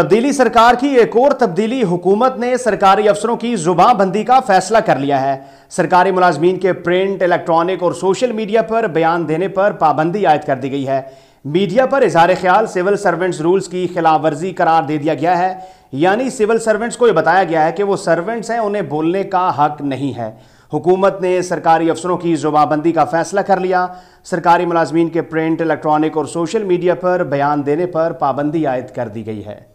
तब्दीली सरकार की एक और तब्दीली हुकूमत ने सरकारी अफसरों की जुबाबंदी का फैसला कर लिया है सरकारी मुलाजमीन के प्रिंट इलेक्ट्रॉनिक और सोशल मीडिया पर बयान देने पर पाबंदी आयद कर दी गई है मीडिया पर इजहार ख्याल सिविल सर्वेंट्स रूल्स की खिलाफ वर्जी करार दे दिया गया है यानी सिविल सर्वेंट्स को ये बताया गया है कि वो सर्वेंट्स हैं उन्हें बोलने का हक नहीं है हुकूमत ने सरकारी अफसरों की जुबाबंदी का फैसला कर लिया सरकारी मुलाजमीन के प्रिंट इलेक्ट्रॉनिक और सोशल मीडिया पर बयान देने पर पाबंदी आयद कर दी गई है